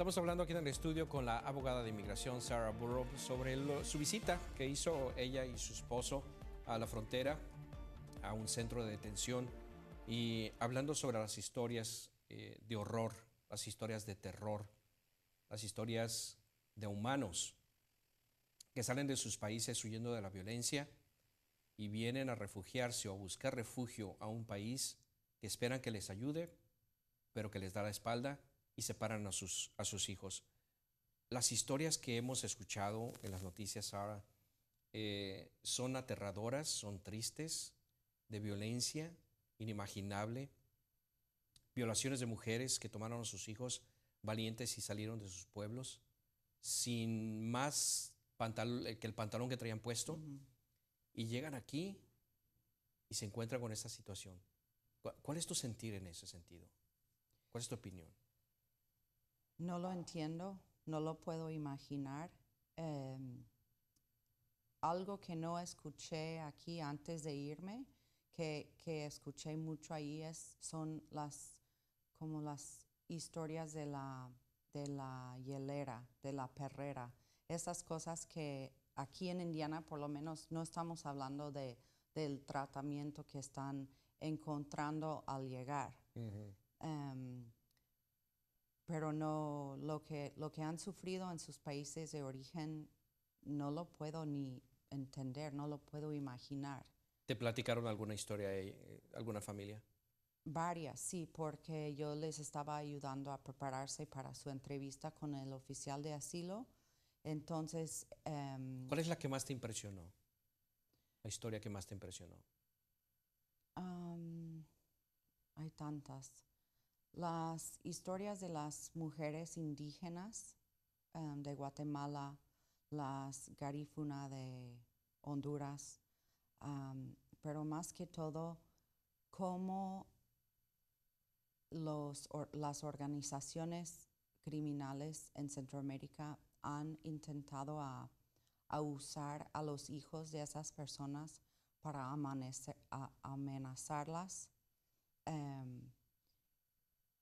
Estamos hablando aquí en el estudio con la abogada de inmigración Sarah Burrow sobre su visita que hizo ella y su esposo a la frontera, a un centro de detención, y hablando sobre las historias eh, de horror, las historias de terror, las historias de humanos que salen de sus países huyendo de la violencia y vienen a refugiarse o a buscar refugio a un país que esperan que les ayude, pero que les da la espalda separan a sus, a sus hijos. Las historias que hemos escuchado en las noticias, ahora eh, son aterradoras, son tristes, de violencia inimaginable, violaciones de mujeres que tomaron a sus hijos valientes y salieron de sus pueblos sin más eh, que el pantalón que traían puesto y llegan aquí y se encuentran con esta situación. ¿Cuál es tu sentir en ese sentido? ¿Cuál es tu opinión? no lo entiendo, no lo puedo imaginar. Em, algo que no escuché aquí antes de irme, que, escuché mucho ahí, es, son las, como las historias de la, de la hielera, de la perrera. Esas cosas que aquí en Indiana, por lo menos, no estamos hablando de, del tratamiento que están encontrando al llegar pero no lo que, lo que han sufrido en sus países de origen no lo puedo ni entender, no lo puedo imaginar. ¿Te platicaron alguna historia, eh, alguna familia? Varias, sí, porque yo les estaba ayudando a prepararse para su entrevista con el oficial de asilo. Entonces... Em, ¿Cuál es la que más te impresionó? La historia que más te impresionó. hay tantas las historias de las mujeres indígenas em, de Guatemala, las garífuna de Honduras, em, pero más que todo, cómo las organizaciones criminales en Centroamérica han intentado a, a, usar a los hijos de esas personas para amanecer, amenazarlas. Em,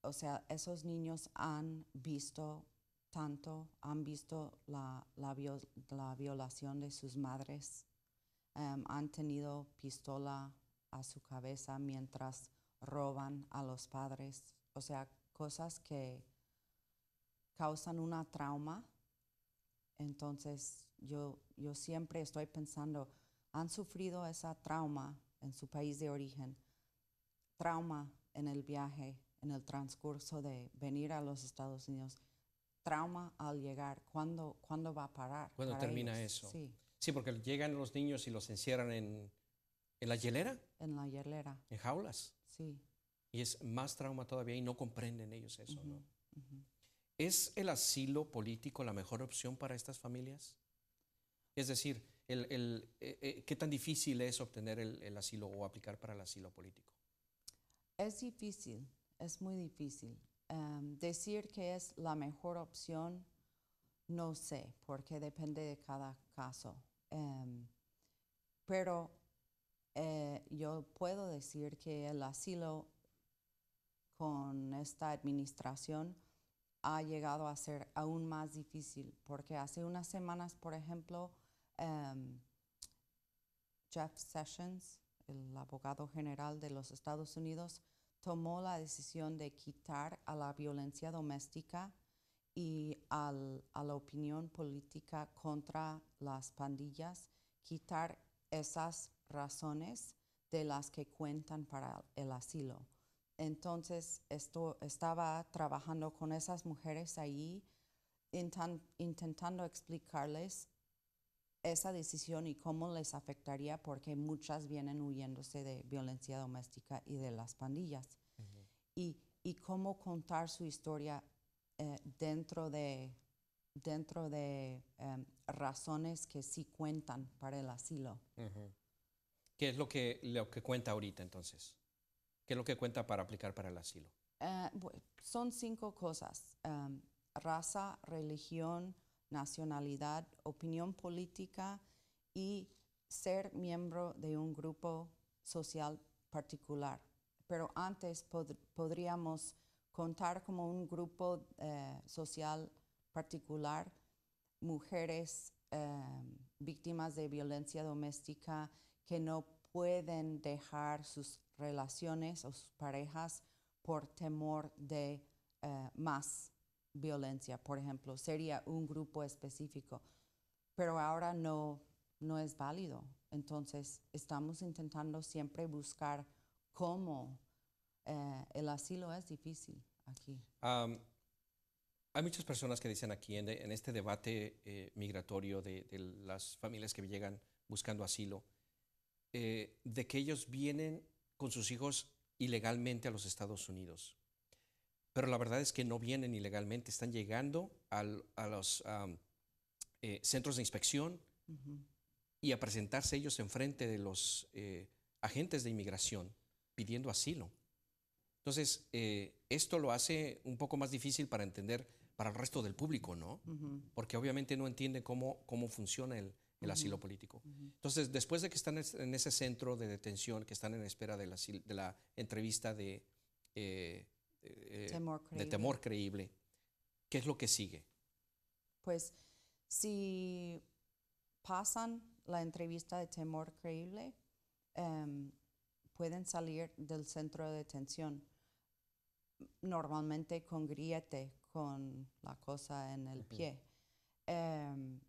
o sea, esos niños han visto tanto, han visto la, violación de sus madres, em, han tenido pistola a su cabeza mientras roban a los padres, o sea, cosas que causan una trauma. Entonces, yo, yo siempre estoy pensando, han sufrido esa trauma en su país de origen, trauma en el viaje en el transcurso de venir a los Estados Unidos, trauma al llegar, ¿cuándo, ¿cuándo va a parar? ¿Cuándo termina eso? Sí. sí. porque llegan los niños y los encierran en, la hielera. En la hielera. En jaulas. Sí. Y es más trauma todavía y no comprenden ellos eso, ¿no? ¿Es el asilo político la mejor opción para estas familias? Es decir, el, eh, eh, ¿qué tan difícil es obtener el, el asilo o aplicar para el asilo político? Es difícil, es muy difícil. Em, decir que es la mejor opción, no sé, porque depende de cada caso. Em, pero eh, yo puedo decir que el asilo con esta administración ha llegado a ser aún más difícil, porque hace unas semanas, por ejemplo, em, Jeff Sessions, el abogado general de los Estados Unidos, tomó la decisión de quitar a la violencia doméstica y a la opinión política contra las pandillas, quitar esas razones de las que cuentan para el asilo. Entonces esto, estaba trabajando con esas mujeres ahí, intentando explicarles esa decisión y cómo les afectaría porque muchas vienen huyéndose de violencia doméstica y de las pandillas. y, y, cómo contar su historia eh, dentro de, dentro de em, razones que sí cuentan para el asilo. ¿Qué es lo que, lo que cuenta ahorita entonces? ¿Qué es lo que cuenta para aplicar para el asilo? Eh, son cinco cosas. Em, raza, religión, nacionalidad, opinión política y ser miembro de un grupo social particular. Pero antes podríamos contar como un grupo eh, social particular mujeres eh, víctimas de violencia doméstica que no pueden dejar sus relaciones o sus parejas por temor de eh, más violencia, por ejemplo, sería un grupo específico, pero ahora no, no es válido. Entonces, estamos intentando siempre buscar cómo eh, el asilo es difícil aquí. hay muchas personas que dicen aquí en, e, este debate eh, migratorio de, las familias que llegan buscando asilo, eh, de que ellos vienen con sus hijos ilegalmente a los Estados Unidos pero la verdad es que no vienen ilegalmente, están llegando a los eh, centros de inspección y a presentarse ellos enfrente de los eh, agentes de inmigración pidiendo asilo. Entonces, eh, esto lo hace un poco más difícil para entender para el resto del público, ¿no? Porque obviamente no entienden cómo, cómo funciona el, asilo político. Entonces, después de que están en ese centro de detención, que están en espera de la, entrevista de, eh, eh, de temor creíble, ¿qué es lo que sigue? Pues si pasan la entrevista de temor creíble, em, pueden salir del centro de detención normalmente con griete, con la cosa en el pie. Em,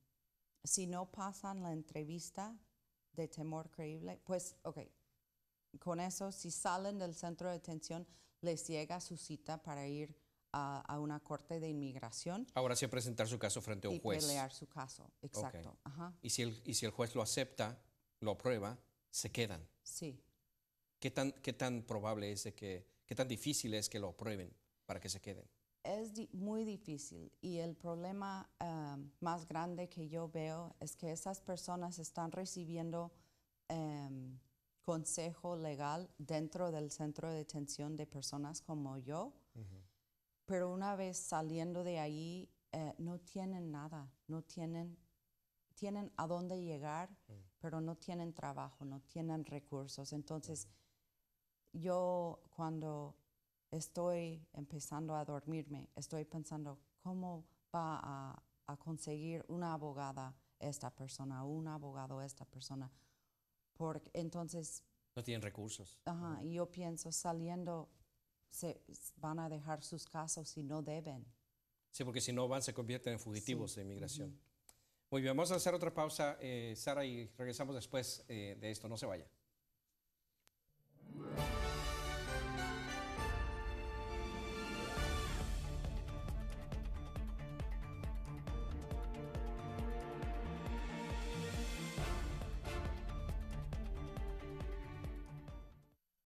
si no pasan la entrevista de temor creíble, pues, ok, con eso, si salen del centro de detención, les llega su cita para ir a, una corte de inmigración. Ahora sí, presentar su caso frente a un juez. Y pelear su caso, exacto. ¿Y, si el, y si el juez lo acepta, lo aprueba, se quedan. Sí. ¿Qué tan, qué tan probable es que, qué tan difícil es que lo aprueben para que se queden? Es muy difícil y el problema eh, más grande que yo veo es que esas personas están recibiendo em, consejo legal dentro del centro de detención de personas como yo, pero una vez saliendo de ahí eh, no tienen nada, no tienen, tienen a dónde llegar, mm. pero no tienen trabajo, no tienen recursos. Entonces, yo cuando estoy empezando a dormirme, estoy pensando, ¿cómo va a conseguir una abogada esta persona, un abogado esta persona? Porque entonces... No tienen recursos. Ajá, y yo pienso, saliendo, se van a dejar sus casas si no deben. Sí, porque si no van, se convierten en fugitivos de inmigración. Muy bien, vamos a hacer otra pausa, eh, Sara, y regresamos después eh, de esto. No se vaya.